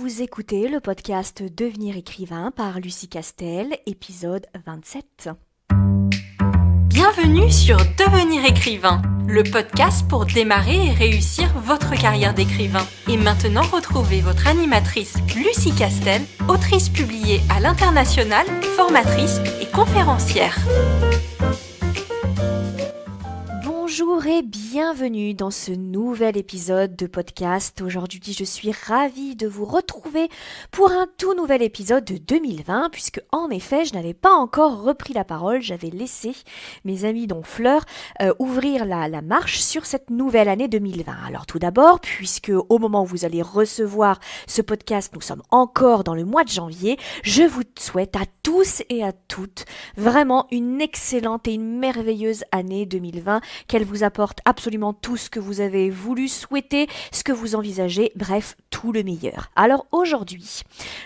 Vous écoutez le podcast Devenir écrivain par Lucie Castel, épisode 27. Bienvenue sur Devenir écrivain, le podcast pour démarrer et réussir votre carrière d'écrivain. Et maintenant, retrouvez votre animatrice Lucie Castel, autrice publiée à l'international, formatrice et conférencière. Bonjour et bienvenue dans ce nouvel épisode de podcast. Aujourd'hui, je suis ravie de vous retrouver pour un tout nouvel épisode de 2020 puisque en effet, je n'avais pas encore repris la parole, j'avais laissé mes amis dont Fleur euh, ouvrir la, la, marche sur cette nouvelle année 2020. Alors tout d'abord, puisque au moment où vous allez recevoir ce podcast, nous sommes encore dans le mois de janvier, je vous souhaite à tous et à toutes vraiment une excellente et une merveilleuse année 2020 qu'elle elle vous apporte absolument tout ce que vous avez voulu, souhaiter, ce que vous envisagez, bref, tout le meilleur. Alors aujourd'hui,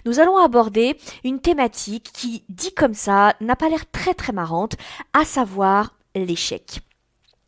nous allons aborder une thématique qui, dit comme ça, n'a pas l'air très très marrante, à savoir l'échec.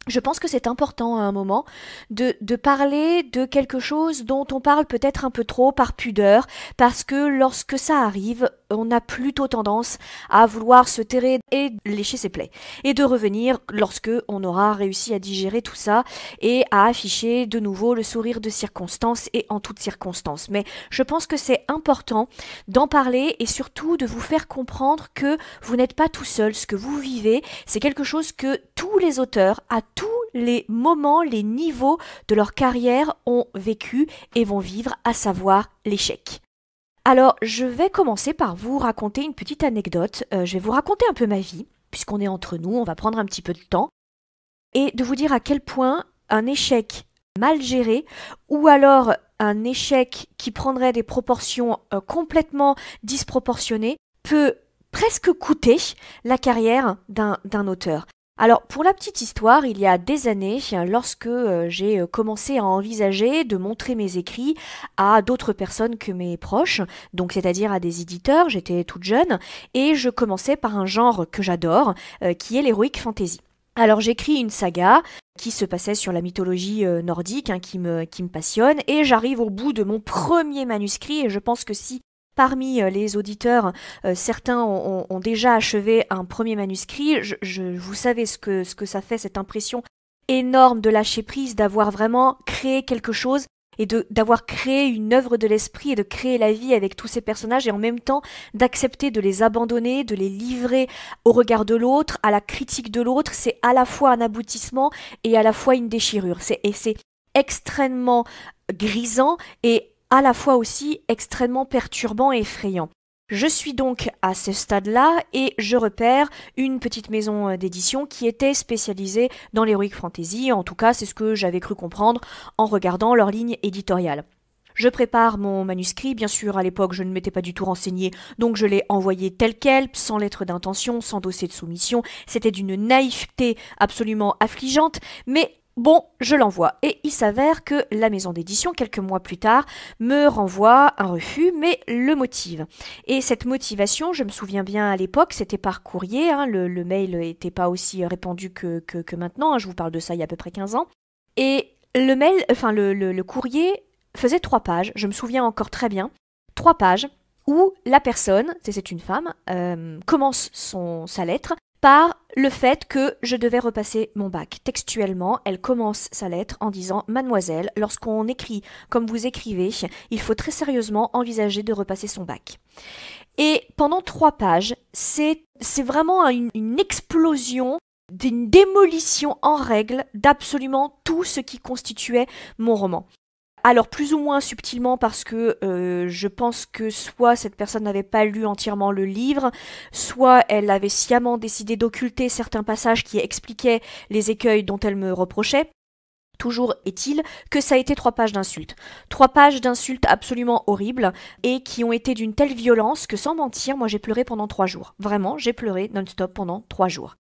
Je pense que c'est important à hein, un moment de, de, parler de quelque chose dont on parle peut-être un peu trop par pudeur, parce que lorsque ça arrive, on a plutôt tendance à vouloir se terrer et lécher ses plaies. Et de revenir lorsque on aura réussi à digérer tout ça et à afficher de nouveau le sourire de circonstance et en toutes circonstances. Mais je pense que c'est important d'en parler et surtout de vous faire comprendre que vous n'êtes pas tout seul. Ce que vous vivez, c'est quelque chose que tous les auteurs, à tous les moments, les niveaux de leur carrière ont vécu et vont vivre, à savoir l'échec. Alors, je vais commencer par vous raconter une petite anecdote. Euh, je vais vous raconter un peu ma vie, puisqu'on est entre nous, on va prendre un petit peu de temps, et de vous dire à quel point un échec mal géré, ou alors un échec qui prendrait des proportions euh, complètement disproportionnées, peut presque coûter la carrière d'un auteur. Alors pour la petite histoire, il y a des années, lorsque euh, j'ai euh, commencé à envisager de montrer mes écrits à d'autres personnes que mes proches, donc c'est-à-dire à des éditeurs, j'étais toute jeune, et je commençais par un genre que j'adore, euh, qui est l'héroïque fantasy. Alors j'écris une saga qui se passait sur la mythologie nordique, hein, qui, me, qui me passionne, et j'arrive au bout de mon premier manuscrit, et je pense que si Parmi euh, les auditeurs, euh, certains ont, déjà achevé un premier manuscrit. Je, vous savez ce que, ça fait, cette impression énorme de lâcher prise, d'avoir vraiment créé quelque chose et d'avoir créé une œuvre de l'esprit et de créer la vie avec tous ces personnages et en même temps d'accepter de les abandonner, de les livrer au regard de l'autre, à la critique de l'autre, c'est à la fois un aboutissement et à la fois une déchirure. et c'est extrêmement grisant et à la fois aussi extrêmement perturbant et effrayant. Je suis donc à ce stade-là et je repère une petite maison euh, d'édition qui était spécialisée dans l'héroïque fantasy, en tout cas c'est ce que j'avais cru comprendre en regardant leur ligne éditoriale. Je prépare mon manuscrit, bien sûr à l'époque je ne m'étais pas du tout renseigné, donc je l'ai envoyé tel quel, sans lettre d'intention, sans dossier de soumission, c'était d'une naïveté absolument affligeante, mais Bon, je l'envoie. Et il s'avère que la maison d'édition, quelques mois plus tard, me renvoie un refus, mais le motive. Et cette motivation, je me souviens bien à l'époque, c'était par courrier. Hein, le, mail n'était pas aussi répandu que, maintenant. Hein, je vous parle de ça il y a à peu près 15 ans. Et le mail, enfin le, courrier faisait trois pages. Je me souviens encore très bien. Trois pages où la personne, c'est une femme, euh, commence son, sa lettre par le fait que je devais repasser mon bac. Textuellement, elle commence sa lettre en disant Mademoiselle, lorsqu'on écrit comme vous écrivez, il faut très sérieusement envisager de repasser son bac. Et pendant trois pages, c'est vraiment une, une explosion d'une démolition en règle d'absolument tout ce qui constituait mon roman. Alors plus ou moins subtilement parce que euh, je pense que soit cette personne n'avait pas lu entièrement le livre, soit elle avait sciemment décidé d'occulter certains passages qui expliquaient les écueils dont elle me reprochait. Toujours est-il que ça a été trois pages d'insultes. Trois pages d'insultes absolument horribles et qui ont été d'une telle violence que sans mentir, moi j'ai pleuré pendant trois jours. Vraiment, j'ai pleuré non-stop pendant trois jours.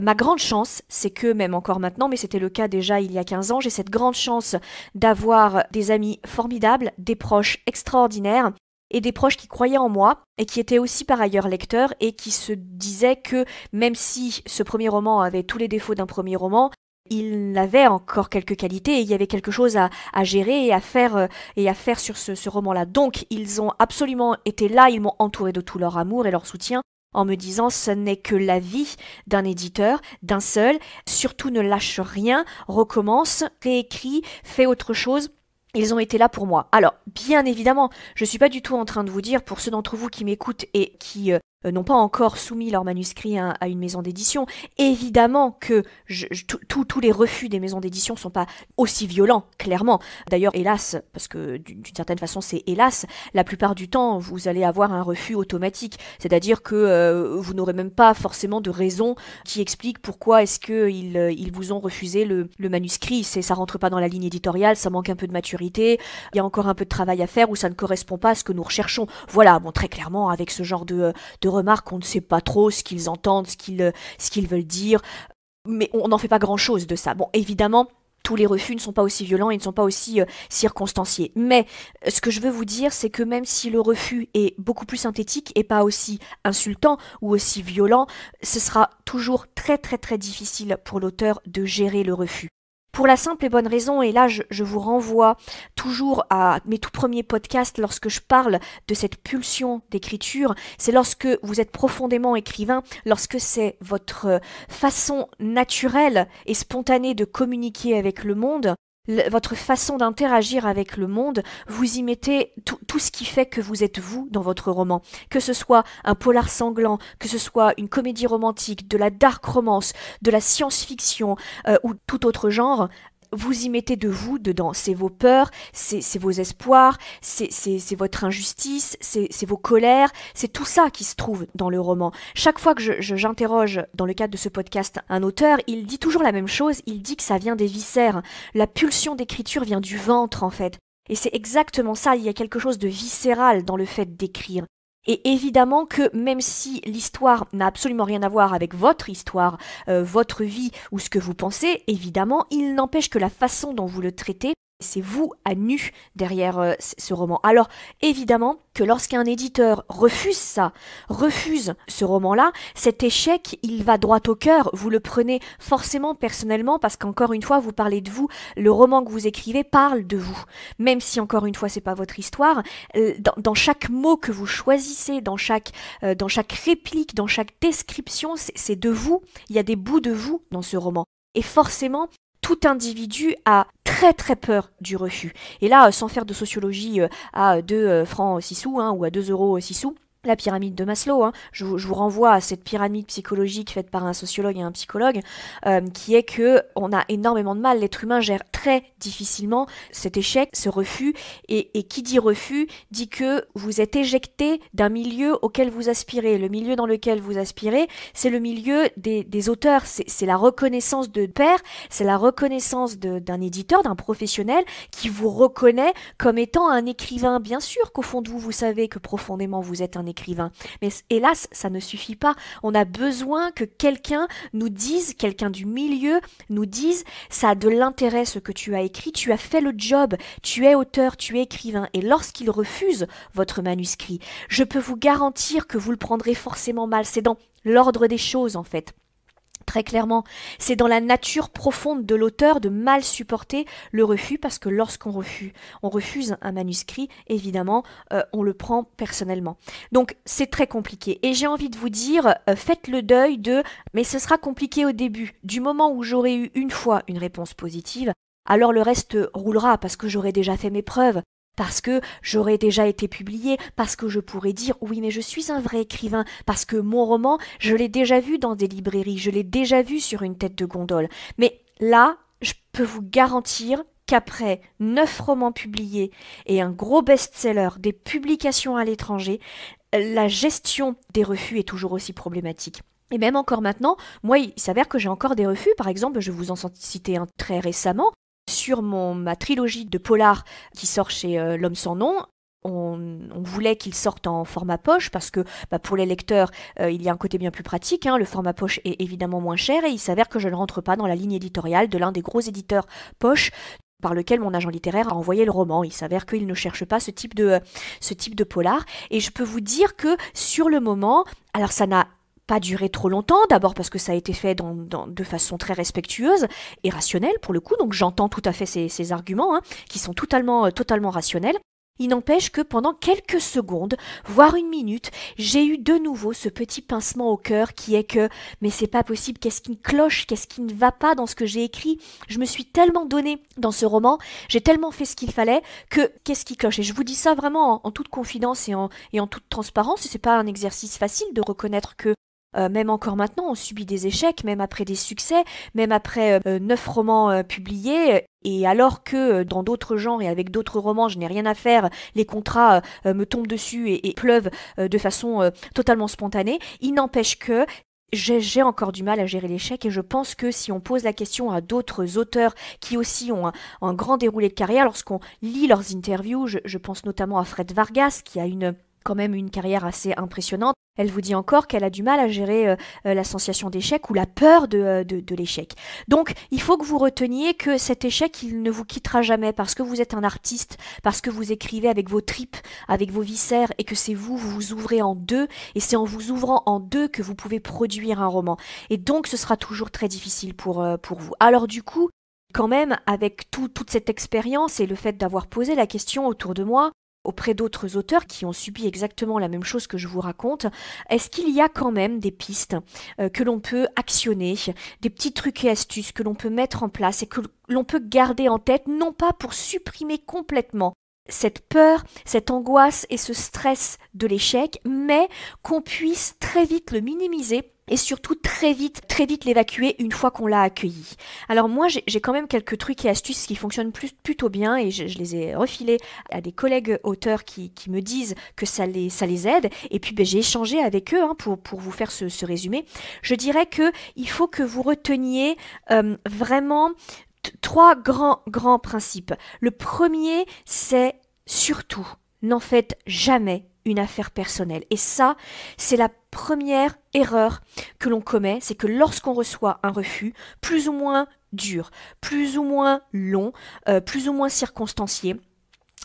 Ma grande chance, c'est que même encore maintenant, mais c'était le cas déjà il y a 15 ans, j'ai cette grande chance d'avoir des amis formidables, des proches extraordinaires et des proches qui croyaient en moi et qui étaient aussi par ailleurs lecteurs et qui se disaient que même si ce premier roman avait tous les défauts d'un premier roman, il avait encore quelques qualités et il y avait quelque chose à, gérer et à faire euh, et à faire sur ce, ce roman-là. Donc ils ont absolument été là, ils m'ont entouré de tout leur amour et leur soutien en me disant ce n'est que la vie d'un éditeur, d'un seul, surtout ne lâche rien, recommence, réécris, fais autre chose. Ils ont été là pour moi. Alors, bien évidemment, je ne suis pas du tout en train de vous dire, pour ceux d'entre vous qui m'écoutent et qui euh, euh, n'ont pas encore soumis leur manuscrit à, une maison d'édition. Évidemment que tous les refus des maisons d'édition ne sont pas aussi violents, clairement. D'ailleurs, hélas, parce que d'une certaine façon c'est hélas, la plupart du temps vous allez avoir un refus automatique, c'est-à-dire que euh, vous n'aurez même pas forcément de raison qui explique pourquoi est-ce qu'ils euh, ils vous ont refusé le, manuscrit. C'est ça rentre pas dans la ligne éditoriale, ça manque un peu de maturité, il y a encore un peu de travail à faire ou ça ne correspond pas à ce que nous recherchons. Voilà, bon très clairement avec ce genre de remarque qu'on ne sait pas trop ce qu'ils entendent, ce qu'ils, ce qu'ils veulent dire, mais on n'en fait pas grand-chose de ça. Bon, évidemment, tous les refus ne sont pas aussi violents et ne sont pas aussi euh, circonstanciés. Mais euh, ce que je veux vous dire, c'est que même si le refus est beaucoup plus synthétique et pas aussi insultant ou aussi violent, ce sera toujours très très très difficile pour l'auteur de gérer le refus. Pour la simple et bonne raison, et là je, vous renvoie toujours à mes tout premiers podcasts lorsque je parle de cette pulsion d'écriture, c'est lorsque vous êtes profondément écrivain, lorsque c'est votre façon naturelle et spontanée de communiquer avec le monde, votre façon d'interagir avec le monde, vous y mettez tout, ce qui fait que vous êtes vous dans votre roman. Que ce soit un polar sanglant, que ce soit une comédie romantique, de la dark romance, de la science-fiction euh, ou tout autre genre, vous y mettez de vous dedans. C'est vos peurs, c'est vos espoirs, c'est votre injustice, c'est vos colères, c'est tout ça qui se trouve dans le roman. Chaque fois que j'interroge, je, j'interroge dans le cadre de ce podcast, un auteur, il dit toujours la même chose, il dit que ça vient des viscères. La pulsion d'écriture vient du ventre, en fait. Et c'est exactement ça, il y a quelque chose de viscéral dans le fait d'écrire. Et évidemment que même si l'histoire n'a absolument rien à voir avec votre histoire, euh, votre vie ou ce que vous pensez, évidemment, il n'empêche que la façon dont vous le traitez c'est vous à nu derrière euh, ce roman. Alors évidemment que lorsqu'un éditeur refuse ça, refuse ce roman-là, cet échec, il va droit au cœur. Vous le prenez forcément personnellement parce qu'encore une fois, vous parlez de vous. Le roman que vous écrivez parle de vous. Même si encore une fois, c'est pas votre histoire, euh, dans, chaque mot que vous choisissez, dans chaque, euh, dans chaque réplique, dans chaque description, c'est de vous. Il y a des bouts de vous dans ce roman. Et forcément, tout individu a très très peur du refus. Et là, euh, sans faire de sociologie euh, à 2 euh, francs 6 sous hein, ou à 2 euros 6 sous, la pyramide de Maslow, hein. je, vous renvoie à cette pyramide psychologique faite par un sociologue et un psychologue, euh, qui est que on a énormément de mal, l'être humain gère très difficilement cet échec, ce refus, et, qui dit refus dit que vous êtes éjecté d'un milieu auquel vous aspirez. Le milieu dans lequel vous aspirez, c'est le milieu des, des auteurs, c'est la reconnaissance de père, c'est la reconnaissance d'un éditeur, d'un professionnel qui vous reconnaît comme étant un écrivain. Bien sûr qu'au fond de vous, vous savez que profondément vous êtes un écrivain écrivain. Mais hélas, ça ne suffit pas. On a besoin que quelqu'un nous dise, quelqu'un du milieu nous dise, ça a de l'intérêt ce que tu as écrit, tu as fait le job, tu es auteur, tu es écrivain. Et lorsqu'il refuse votre manuscrit, je peux vous garantir que vous le prendrez forcément mal. C'est dans l'ordre des choses en fait. Très clairement, c'est dans la nature profonde de l'auteur de mal supporter le refus parce que lorsqu'on refuse, on refuse un manuscrit, évidemment, euh, on le prend personnellement. Donc c'est très compliqué. Et j'ai envie de vous dire, euh, faites le deuil de mais ce sera compliqué au début. Du moment où j'aurai eu une fois une réponse positive, alors le reste roulera parce que j'aurai déjà fait mes preuves parce que j'aurais déjà été publié, parce que je pourrais dire oui mais je suis un vrai écrivain, parce que mon roman, je l'ai déjà vu dans des librairies, je l'ai déjà vu sur une tête de gondole. Mais là, je peux vous garantir qu'après neuf romans publiés et un gros best-seller, des publications à l'étranger, la gestion des refus est toujours aussi problématique. Et même encore maintenant, moi, il s'avère que j'ai encore des refus. Par exemple, je vous en citais un très récemment sur mon, ma trilogie de polar qui sort chez euh, L'homme sans nom, on, voulait qu'il sorte en format poche parce que bah, pour les lecteurs, euh, il y a un côté bien plus pratique. Hein. le format poche est évidemment moins cher et il s'avère que je ne rentre pas dans la ligne éditoriale de l'un des gros éditeurs poche par lequel mon agent littéraire a envoyé le roman. Il s'avère qu'il ne cherche pas ce type de, euh, ce type de polar. Et je peux vous dire que sur le moment, alors ça n'a pas duré trop longtemps, d'abord parce que ça a été fait dans, de façon très respectueuse et rationnelle pour le coup, donc j'entends tout à fait ces, arguments, hein, qui sont totalement, euh, totalement rationnels. Il n'empêche que pendant quelques secondes, voire une minute, j'ai eu de nouveau ce petit pincement au cœur qui est que mais c'est pas possible, qu'est-ce qui me cloche, qu'est-ce qui ne va pas dans ce que j'ai écrit Je me suis tellement donné dans ce roman, j'ai tellement fait ce qu'il fallait que qu'est-ce qui cloche Et je vous dis ça vraiment en, toute confidence et en, et en toute transparence, et c'est pas un exercice facile de reconnaître que euh, même encore maintenant, on subit des échecs, même après des succès, même après euh, euh, neuf romans publiés. Et alors que dans d'autres genres et avec d'autres romans, je n'ai rien à faire, les contrats me tombent dessus et, pleuvent de façon totalement spontanée, il n'empêche que j'ai encore du mal à gérer l'échec et je pense que si on pose la question à d'autres auteurs qui aussi ont un, grand déroulé de carrière, lorsqu'on lit leurs interviews, je pense notamment à Fred Vargas qui a une quand même une carrière assez impressionnante. Elle vous dit encore qu'elle a du mal à gérer euh, euh, la sensation d'échec ou la peur euh, de, l'échec. Donc il faut que vous reteniez que cet échec, il ne vous quittera jamais parce que vous êtes un artiste, parce que vous écrivez avec vos tripes, avec vos viscères et que c'est vous, vous vous ouvrez en deux et c'est en vous ouvrant en deux que vous pouvez produire un roman. Et donc ce sera toujours très difficile pour, pour vous. Alors du coup, quand même, avec toute cette expérience et le fait d'avoir posé la question autour de moi, auprès d'autres auteurs qui ont subi exactement la même chose que je vous raconte, est-ce qu'il y a quand même des pistes euh, que l'on peut actionner, des petits trucs et astuces que l'on peut mettre en place et que l'on peut garder en tête, non pas pour supprimer complètement cette peur, cette angoisse et ce stress de l'échec, mais qu'on puisse très vite le minimiser et surtout très vite, très vite l'évacuer une fois qu'on l'a accueilli. Alors moi, j'ai quand même quelques trucs et astuces qui fonctionnent plus, plutôt bien et je, les ai refilés à des collègues auteurs qui, me disent que ça les, aide. Et puis ben, j'ai échangé avec eux hein, pour, vous faire ce, résumé. Je dirais que il faut que vous reteniez euh, vraiment trois grands, grands principes. Le premier, c'est surtout, n'en faites jamais une affaire personnelle. Et ça, c'est la première erreur que l'on commet, c'est que lorsqu'on reçoit un refus, plus ou moins dur, plus ou moins long, euh, plus ou moins circonstancié,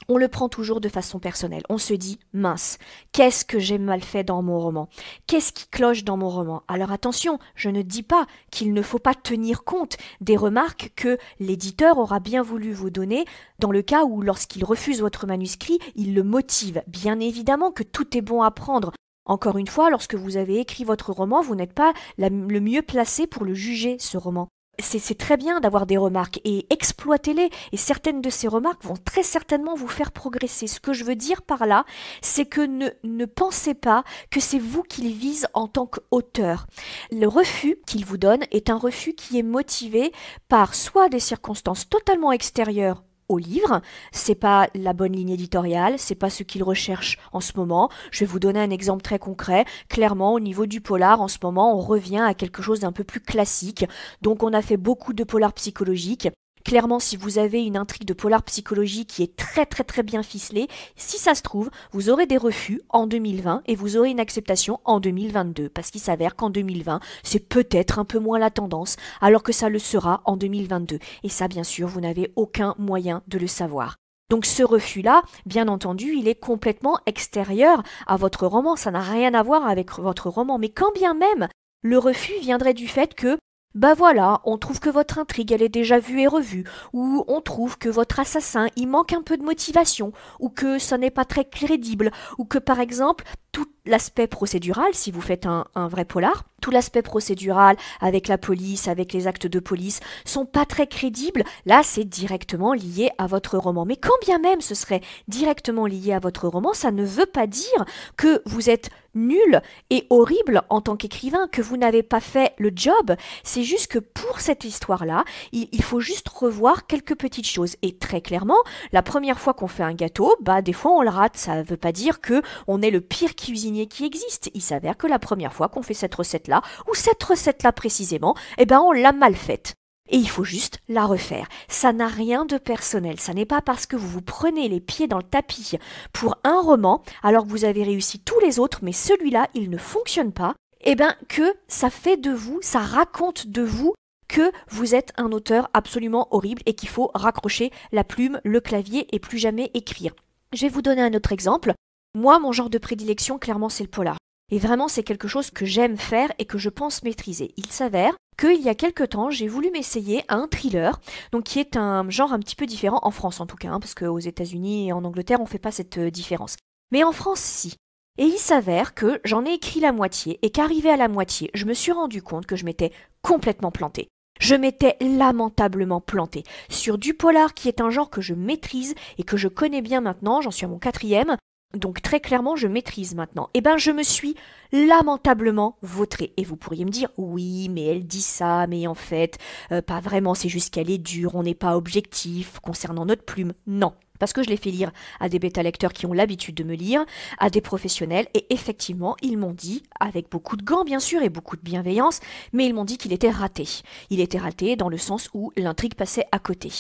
on le prend toujours de façon personnelle. On se dit, mince, qu'est-ce que j'ai mal fait dans mon roman Qu'est-ce qui cloche dans mon roman Alors attention, je ne dis pas qu'il ne faut pas tenir compte des remarques que l'éditeur aura bien voulu vous donner dans le cas où, lorsqu'il refuse votre manuscrit, il le motive. Bien évidemment que tout est bon à prendre. Encore une fois, lorsque vous avez écrit votre roman, vous n'êtes pas le mieux placé pour le juger, ce roman c'est très bien d'avoir des remarques et exploitez-les. Et certaines de ces remarques vont très certainement vous faire progresser. Ce que je veux dire par là, c'est que ne, ne pensez pas que c'est vous qu'il vise en tant qu'auteur. Le refus qu'il vous donne est un refus qui est motivé par soit des circonstances totalement extérieures au livre, c'est pas la bonne ligne éditoriale, c'est pas ce qu'il recherche en ce moment. Je vais vous donner un exemple très concret. Clairement, au niveau du polar, en ce moment, on revient à quelque chose d'un peu plus classique. Donc on a fait beaucoup de polar psychologique. Clairement, si vous avez une intrigue de polar psychologie qui est très très très bien ficelée, si ça se trouve, vous aurez des refus en 2020 et vous aurez une acceptation en 2022, parce qu'il s'avère qu'en 2020, c'est peut-être un peu moins la tendance, alors que ça le sera en 2022. Et ça, bien sûr, vous n'avez aucun moyen de le savoir. Donc ce refus-là, bien entendu, il est complètement extérieur à votre roman, ça n'a rien à voir avec votre roman, mais quand bien même, le refus viendrait du fait que bah voilà, on trouve que votre intrigue elle est déjà vue et revue, ou on trouve que votre assassin il manque un peu de motivation, ou que ça n'est pas très crédible, ou que par exemple tout l'aspect procédural, si vous faites un, un vrai polar, tout l'aspect procédural avec la police, avec les actes de police, sont pas très crédibles. Là, c'est directement lié à votre roman. Mais quand bien même ce serait directement lié à votre roman, ça ne veut pas dire que vous êtes nul et horrible en tant qu'écrivain, que vous n'avez pas fait le job. C'est juste que pour cette histoire-là, il, faut juste revoir quelques petites choses. Et très clairement, la première fois qu'on fait un gâteau, bah des fois on le rate. Ça ne veut pas dire que on est le pire cuisinier qui existe. Il s'avère que la première fois qu'on fait cette recette-là, ou cette recette-là précisément, eh ben on l'a mal faite et il faut juste la refaire. Ça n'a rien de personnel. Ça n'est pas parce que vous vous prenez les pieds dans le tapis pour un roman, alors que vous avez réussi tous les autres, mais celui-là, il ne fonctionne pas, eh bien que ça fait de vous, ça raconte de vous que vous êtes un auteur absolument horrible et qu'il faut raccrocher la plume, le clavier et plus jamais écrire. Je vais vous donner un autre exemple. Moi, mon genre de prédilection, clairement, c'est le polar. Et vraiment, c'est quelque chose que j'aime faire et que je pense maîtriser. Il s'avère qu'il y a quelque temps, j'ai voulu m'essayer à un thriller, donc qui est un genre un petit peu différent en France en tout cas, hein, parce qu'aux États-Unis et en Angleterre, on ne fait pas cette euh, différence. Mais en France, si. Et il s'avère que j'en ai écrit la moitié et qu'arrivé à la moitié, je me suis rendu compte que je m'étais complètement planté. Je m'étais lamentablement planté sur du polar qui est un genre que je maîtrise et que je connais bien maintenant, j'en suis à mon quatrième, donc très clairement, je maîtrise maintenant. Eh ben, je me suis lamentablement vautré. Et vous pourriez me dire, oui, mais elle dit ça, mais en fait, euh, pas vraiment, c'est juste qu'elle est dure, on n'est pas objectif concernant notre plume. Non, parce que je l'ai fait lire à des bêta-lecteurs qui ont l'habitude de me lire, à des professionnels, et effectivement, ils m'ont dit, avec beaucoup de gants bien sûr et beaucoup de bienveillance, mais ils m'ont dit qu'il était raté. Il était raté dans le sens où l'intrigue passait à côté.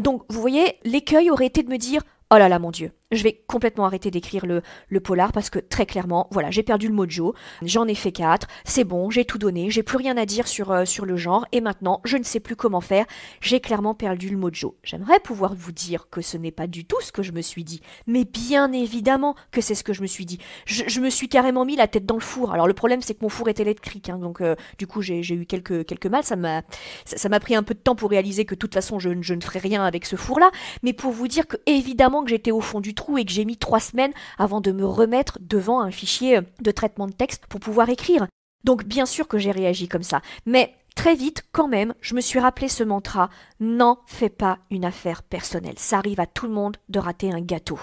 Donc, vous voyez, l'écueil aurait été de me dire, oh là là, mon Dieu, je vais complètement arrêter d'écrire le, le, polar parce que très clairement, voilà, j'ai perdu le mojo, j'en ai fait quatre, c'est bon, j'ai tout donné, j'ai plus rien à dire sur, euh, sur le genre et maintenant je ne sais plus comment faire, j'ai clairement perdu le mojo. J'aimerais pouvoir vous dire que ce n'est pas du tout ce que je me suis dit, mais bien évidemment que c'est ce que je me suis dit. Je, me suis carrément mis la tête dans le four. Alors le problème c'est que mon four était électrique, hein. donc euh, du coup j'ai eu quelques, quelques mal, ça m'a ça, m'a pris un peu de temps pour réaliser que de toute façon je, ne ferai rien avec ce four là, mais pour vous dire que évidemment que j'étais au fond du trou et que j'ai mis trois semaines avant de me remettre devant un fichier de traitement de texte pour pouvoir écrire. Donc bien sûr que j'ai réagi comme ça. Mais très vite, quand même, je me suis rappelé ce mantra n'en fais pas une affaire personnelle. Ça arrive à tout le monde de rater un gâteau.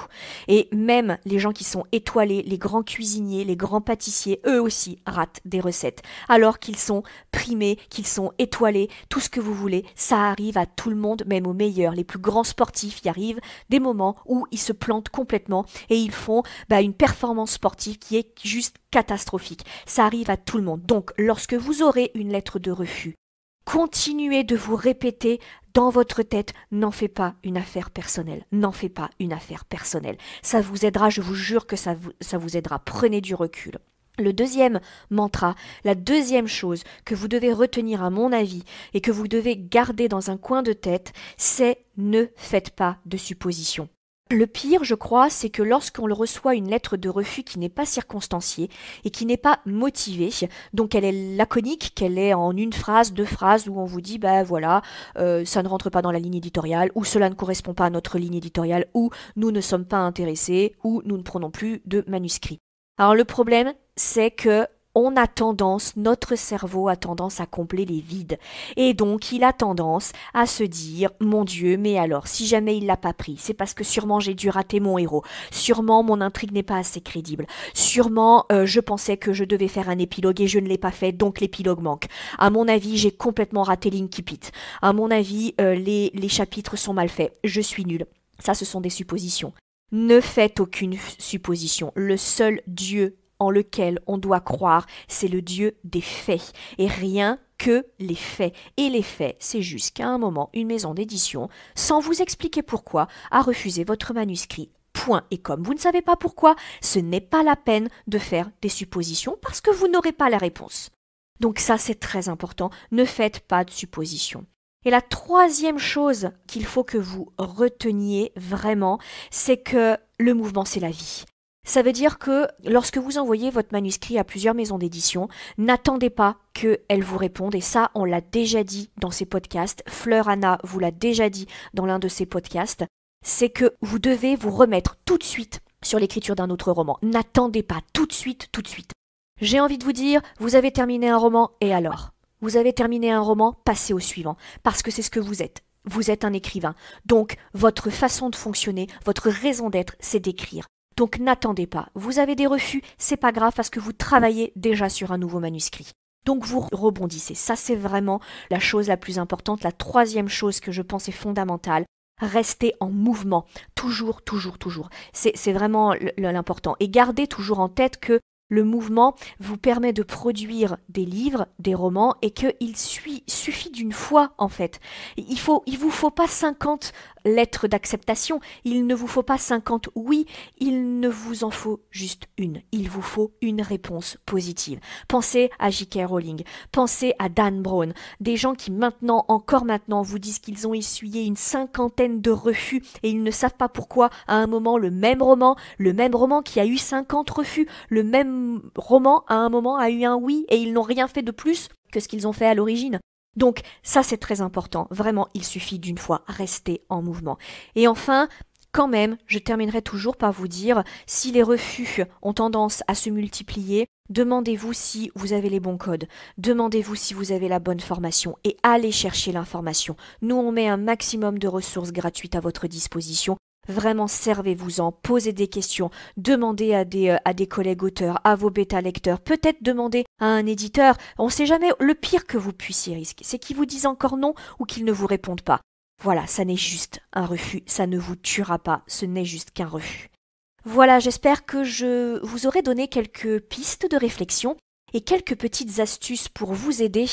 Et même les gens qui sont étoilés, les grands cuisiniers, les grands pâtissiers, eux aussi ratent des recettes. Alors qu'ils sont primés, qu'ils sont étoilés, tout ce que vous voulez, ça arrive à tout le monde, même aux meilleurs. Les plus grands sportifs y arrivent des moments où ils se plantent complètement et ils font bah, une performance sportive qui est juste catastrophique. Ça arrive à tout le monde. Donc, lorsque vous aurez une lettre de refus, continuez de vous répéter dans votre tête, n'en fais pas une affaire personnelle, n'en fais pas une affaire personnelle. Ça vous aidera, je vous jure que ça vous, ça vous aidera. Prenez du recul. Le deuxième mantra, la deuxième chose que vous devez retenir à mon avis et que vous devez garder dans un coin de tête, c'est ne faites pas de suppositions. Le pire, je crois, c'est que lorsqu'on reçoit une lettre de refus qui n'est pas circonstanciée et qui n'est pas motivée, donc elle est laconique, qu'elle est en une phrase, deux phrases, où on vous dit, ben bah, voilà, euh, ça ne rentre pas dans la ligne éditoriale, ou cela ne correspond pas à notre ligne éditoriale, ou nous ne sommes pas intéressés, ou nous ne prenons plus de manuscrits. Alors le problème, c'est que on a tendance, notre cerveau a tendance à combler les vides. Et donc, il a tendance à se dire, mon Dieu, mais alors, si jamais il l'a pas pris, c'est parce que sûrement j'ai dû rater mon héros. Sûrement, mon intrigue n'est pas assez crédible. Sûrement, euh, je pensais que je devais faire un épilogue et je ne l'ai pas fait, donc l'épilogue manque. À mon avis, j'ai complètement raté l'inkipit. À mon avis, euh, les, les chapitres sont mal faits. Je suis nul. Ça, ce sont des suppositions. Ne faites aucune supposition. Le seul Dieu en lequel on doit croire, c'est le Dieu des faits, et rien que les faits. Et les faits, c'est jusqu'à un moment, une maison d'édition, sans vous expliquer pourquoi, a refusé votre manuscrit. Point. Et comme vous ne savez pas pourquoi, ce n'est pas la peine de faire des suppositions parce que vous n'aurez pas la réponse. Donc ça, c'est très important. Ne faites pas de suppositions. Et la troisième chose qu'il faut que vous reteniez vraiment, c'est que le mouvement, c'est la vie. Ça veut dire que lorsque vous envoyez votre manuscrit à plusieurs maisons d'édition, n'attendez pas qu'elles vous répondent. Et ça, on l'a déjà dit dans ces podcasts. Fleur Anna vous l'a déjà dit dans l'un de ses podcasts. C'est que vous devez vous remettre tout de suite sur l'écriture d'un autre roman. N'attendez pas tout de suite, tout de suite. J'ai envie de vous dire, vous avez terminé un roman, et alors Vous avez terminé un roman, passez au suivant, parce que c'est ce que vous êtes. Vous êtes un écrivain. Donc, votre façon de fonctionner, votre raison d'être, c'est d'écrire. Donc n'attendez pas. Vous avez des refus, c'est pas grave parce que vous travaillez déjà sur un nouveau manuscrit. Donc vous rebondissez. Ça, c'est vraiment la chose la plus importante. La troisième chose que je pense est fondamentale, rester en mouvement. Toujours, toujours, toujours. C'est vraiment l'important. Et gardez toujours en tête que le mouvement vous permet de produire des livres, des romans, et qu'il suffit d'une fois, en fait. Il ne il vous faut pas 50 lettre d'acceptation. Il ne vous faut pas 50 oui, il ne vous en faut juste une. Il vous faut une réponse positive. Pensez à J.K. Rowling, pensez à Dan Brown, des gens qui maintenant, encore maintenant, vous disent qu'ils ont essuyé une cinquantaine de refus et ils ne savent pas pourquoi, à un moment, le même roman, le même roman qui a eu 50 refus, le même roman, à un moment, a eu un oui et ils n'ont rien fait de plus que ce qu'ils ont fait à l'origine. Donc ça c'est très important, vraiment il suffit d'une fois, rester en mouvement. Et enfin, quand même, je terminerai toujours par vous dire, si les refus ont tendance à se multiplier, demandez-vous si vous avez les bons codes, demandez-vous si vous avez la bonne formation et allez chercher l'information. Nous, on met un maximum de ressources gratuites à votre disposition Vraiment, servez-vous-en, posez des questions, demandez à des, euh, à des collègues auteurs, à vos bêta-lecteurs, peut-être demandez à un éditeur. On ne sait jamais, le pire que vous puissiez risquer, c'est qu'ils vous disent encore non ou qu'ils ne vous répondent pas. Voilà, ça n'est juste un refus, ça ne vous tuera pas, ce n'est juste qu'un refus. Voilà, j'espère que je vous aurai donné quelques pistes de réflexion et quelques petites astuces pour vous aider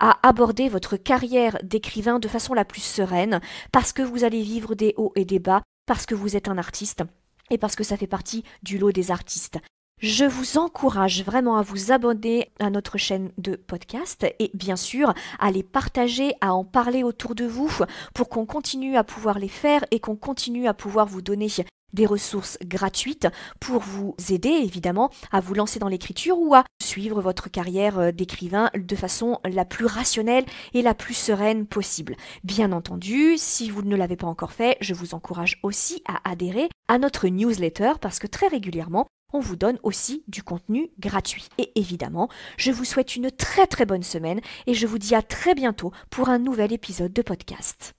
à aborder votre carrière d'écrivain de façon la plus sereine, parce que vous allez vivre des hauts et des bas, parce que vous êtes un artiste et parce que ça fait partie du lot des artistes. Je vous encourage vraiment à vous abonner à notre chaîne de podcast et bien sûr à les partager, à en parler autour de vous pour qu'on continue à pouvoir les faire et qu'on continue à pouvoir vous donner des ressources gratuites pour vous aider évidemment à vous lancer dans l'écriture ou à suivre votre carrière euh, d'écrivain de façon la plus rationnelle et la plus sereine possible. Bien entendu, si vous ne l'avez pas encore fait, je vous encourage aussi à adhérer à notre newsletter parce que très régulièrement, on vous donne aussi du contenu gratuit. Et évidemment, je vous souhaite une très très bonne semaine et je vous dis à très bientôt pour un nouvel épisode de podcast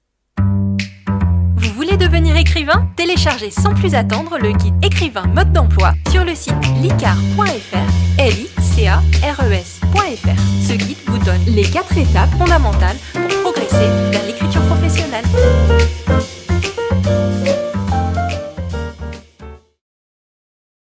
voulez devenir écrivain Téléchargez sans plus attendre le guide écrivain mode d'emploi sur le site licar.fr, l i c a e r Ce guide vous donne les quatre étapes fondamentales pour progresser vers l'écriture professionnelle.